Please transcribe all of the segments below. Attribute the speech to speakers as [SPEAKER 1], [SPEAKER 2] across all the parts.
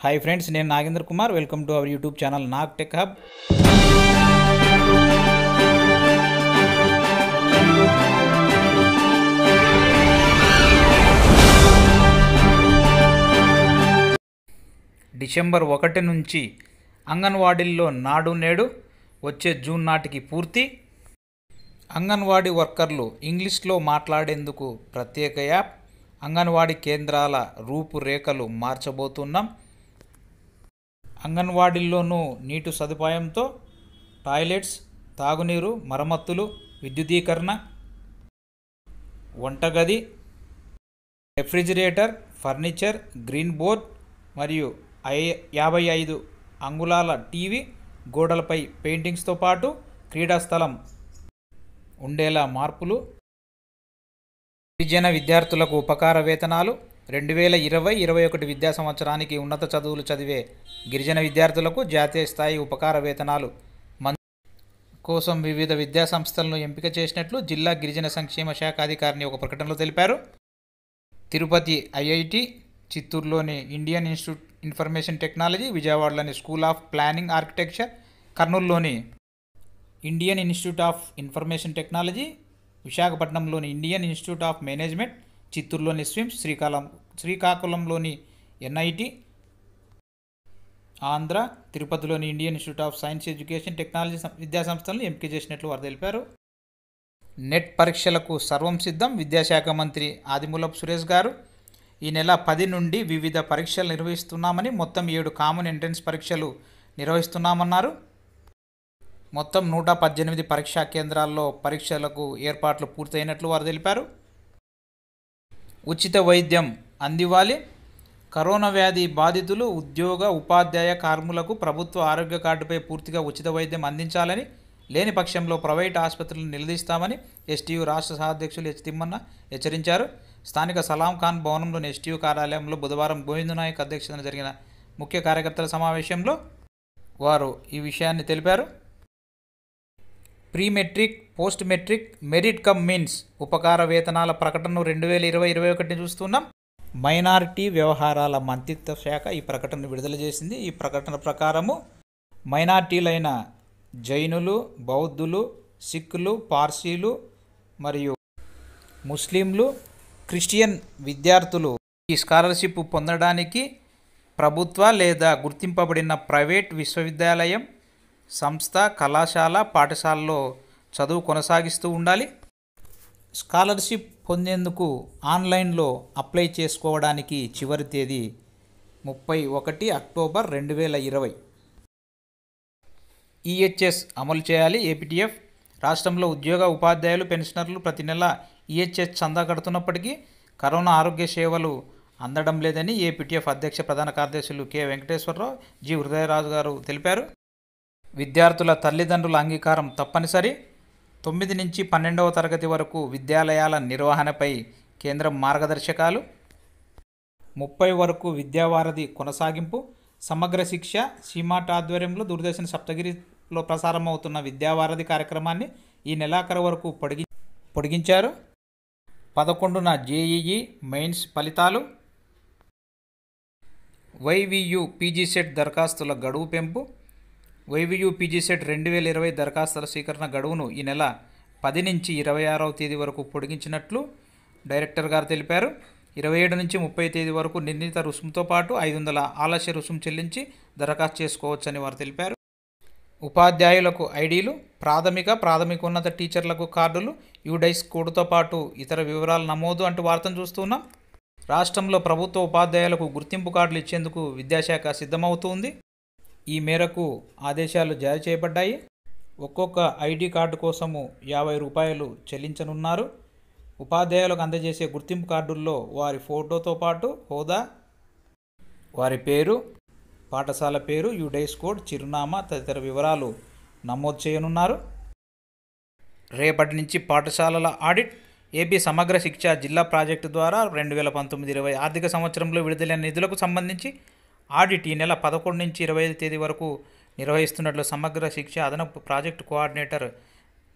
[SPEAKER 1] hi friends నేను Nagendra Kumar welcome to our YouTube channel Nag tech hub December ఒకటి నుంచి అంగన్వాడీల్లో నాడు నేడు వచ్చే జూన్ నాటికి పూర్తి అంగన్వాడీ వర్కర్లు ఇంగ్లీష్లో మాట్లాడేందుకు ప్రత్యేక యాప్ అంగన్వాడీ కేంద్రాల రూపురేఖలు మార్చబోతున్నాం అంగన్వాడీల్లోనూ నీటి సదుపాయంతో టాయిలెట్స్ తాగునీరు మరమ్మత్తులు విద్యుదీకరణ వంటగది రెఫ్రిజిరేటర్ ఫర్నిచర్ గ్రీన్ బోర్డ్ మరియు ఐ యాభై ఐదు అంగుళాల టీవీ గోడలపై పెయింటింగ్స్తో పాటు క్రీడా స్థలం ఉండేలా మార్పులు గిరిజన విద్యార్థులకు ఉపకార వేతనాలు రెండు వేల ఇరవై ఇరవై ఒకటి విద్యా సంవత్సరానికి ఉన్నత చదువులు చదివే గిరిజన విద్యార్థులకు జాతీయ స్థాయి ఉపకార వేతనాలు కోసం వివిధ విద్యా సంస్థలను ఎంపిక చేసినట్లు జిల్లా గిరిజన సంక్షేమ శాఖ అధికారిని ఒక ప్రకటనలో తెలిపారు తిరుపతి ఐఐటి చిత్తూరులోని ఇండియన్ ఇన్స్టిట్యూట్ ఇన్ఫర్మేషన్ టెక్నాలజీ విజయవాడలోని స్కూల్ ఆఫ్ ప్లానింగ్ ఆర్కిటెక్చర్ కర్నూలులోని Indian institute of information technology విశాఖపట్నంలోని ఇండియన్ ఇన్స్టిట్యూట్ ఆఫ్ మేనేజ్మెంట్ చిత్తూరులోని స్విమ్స్ శ్రీకాకుళం శ్రీకాకుళంలోని ఎన్ఐటి ఆంధ్ర తిరుపతిలోని Indian institute of science education technology విద్యాసంస్థలను ఎంపిక చేసినట్లు వారు తెలిపారు నెట్ పరీక్షలకు సర్వం సిద్ధం విద్యాశాఖ మంత్రి ఆదిమూలపు సురేష్ గారు ఈ నెల పది నుండి వివిధ పరీక్షలు నిర్వహిస్తున్నామని మొత్తం ఏడు కామన్ ఎంట్రన్స్ పరీక్షలు నిర్వహిస్తున్నామన్నారు మొత్తం నూట పద్దెనిమిది పరీక్షా కేంద్రాల్లో పరీక్షలకు ఏర్పాట్లు పూర్తయినట్లు వారు తెలిపారు ఉచిత వైద్యం అందివ్వాలి కరోనా వ్యాధి బాధితులు ఉద్యోగ ఉపాధ్యాయ కార్మికులకు ప్రభుత్వ ఆరోగ్య కార్డుపై పూర్తిగా ఉచిత వైద్యం అందించాలని లేని పక్షంలో ప్రైవేట్ ఆసుపత్రులను నిలదీస్తామని ఎస్టీయూ రాష్ట్ర సహాధ్యక్షులు హెచ్ తిమ్మన్న హెచ్చరించారు స్థానిక సలాం ఖాన్ భవనంలోని ఎస్టీయూ కార్యాలయంలో బుధవారం గోవిందనాయక్ నాయక్ అధ్యక్షతన జరిగిన ముఖ్య కార్యకర్తల సమావేశంలో వారు ఈ విషయాన్ని తెలిపారు pre matric post matric merit cum means ఉపకార వేతనాల ప్రకటనను రెండు వేల ఇరవై ఇరవై ఒకటిని చూస్తున్నాం మైనారిటీ వ్యవహారాల మంత్రిత్వ శాఖ ఈ ప్రకటన విడుదల చేసింది ఈ ప్రకటన ప్రకారము మైనార్టీలైన జైనులు బౌద్ధులు సిక్కులు పార్సీలు మరియు ముస్లింలు క్రిస్టియన్ విద్యార్థులు ఈ స్కాలర్షిప్ పొందడానికి ప్రభుత్వ లేదా గుర్తింపబడిన ప్రైవేట్ విశ్వవిద్యాలయం సంస్థ కళాశాల పాఠశాలలో చదువు కొనసాగిస్తూ ఉండాలి స్కాలర్షిప్ పొందేందుకు ఆన్లైన్లో అప్లై చేసుకోవడానికి చివరి తేదీ ముప్పై ఒకటి అక్టోబర్ రెండు వేల ఇరవై ఈహెచ్ఎస్ అమలు చేయాలి ఏపీటీఎఫ్ రాష్ట్రంలో ఉద్యోగ ఉపాధ్యాయులు పెన్షనర్లు ప్రతి నెల ఈహెచ్ఎస్ చందా కడుతున్నప్పటికీ కరోనా ఆరోగ్య సేవలు అందడం లేదని ఏపీటీఎఫ్ అధ్యక్ష ప్రధాన కార్యదర్శులు కె వెంకటేశ్వరరావు జి హృదయరాజు గారు తెలిపారు విద్యార్థుల తల్లిదండ్రుల అంగీకారం తప్పనిసరి తొమ్మిది నుంచి పన్నెండవ తరగతి వరకు విద్యాలయాల నిర్వహణపై కేంద్రం మార్గదర్శకాలు ముప్పై వరకు విద్యావారధి కొనసాగింపు సమగ్ర శిక్ష సీమాట ఆధ్వర్యంలో దూరదర్శన సప్తగిరిలో ప్రసారమవుతున్న విద్యావారధి కార్యక్రమాన్ని ఈ నెలాఖరు వరకు పొడిగి పొడిగించారు పదకొండున జేఈఈ మెయిన్స్ ఫలితాలు వైవియు పీజీ సెట్ దరఖాస్తుల గడువు పెంపు వైవియు పీజీసెట్ రెండు వేల ఇరవై దరఖాస్తుల స్వీకరణ గడువును ఈ నెల పది నుంచి ఇరవై ఆరవ తేదీ వరకు పొడిగించినట్లు డైరెక్టర్ గారు తెలిపారు ఇరవై ఏడు నుంచి ముప్పై తేదీ వరకు నిర్ణీత రుసుముతో పాటు ఐదు వందల ఆలస్య రుసుము చెల్లించి దరఖాస్తు చేసుకోవచ్చని వారు తెలిపారు ఉపాధ్యాయులకు ఐడీలు ప్రాథమిక ప్రాథమికోన్నత టీచర్లకు కార్డులు యూడైస్ కోడ్తో పాటు ఇతర వివరాలు నమోదు అంటూ వార్తను చూస్తున్నాం రాష్ట్రంలో ప్రభుత్వ ఉపాధ్యాయులకు గుర్తింపు కార్డులు ఇచ్చేందుకు విద్యాశాఖ సిద్ధమవుతుంది ఈ మేరకు ఆదేశాలు జారీ చేయబడ్డాయి ఒక్కొక్క ఐడి కార్డు కోసము యాభై రూపాయలు చెల్లించనున్నారు ఉపాధ్యాయులకు అందజేసే గుర్తింపు కార్డుల్లో వారి ఫోటోతో పాటు హోదా వారి పేరు పాఠశాల పేరు యుడైస్ కోడ్ చిరునామా తదితర వివరాలు నమోదు చేయనున్నారు రేపటి నుంచి పాఠశాలల ఆడిట్ ఏపీ సమగ్ర శిక్ష జిల్లా ప్రాజెక్టు ద్వారా రెండు వేల పంతొమ్మిది ఇరవై ఆర్థిక సంవత్సరంలో విడుదలైన నిధులకు సంబంధించి ఆడిట్ ఈ నెల పదకొండు నుంచి ఇరవై ఐదు తేదీ వరకు నిర్వహిస్తున్నట్లు సమగ్ర శిక్ష అదనపు ప్రాజెక్టు కోఆర్డినేటర్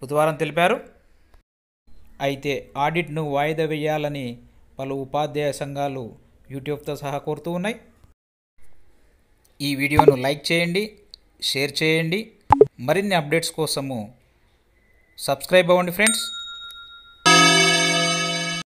[SPEAKER 1] బుధవారం తెలిపారు అయితే ఆడిట్ను వాయిదా వేయాలని పలు ఉపాధ్యాయ సంఘాలు యూట్యూబ్తో సహా కోరుతూ ఉన్నాయి ఈ వీడియోను లైక్ చేయండి షేర్ చేయండి మరిన్ని అప్డేట్స్ కోసము సబ్స్క్రైబ్ అవ్వండి ఫ్రెండ్స్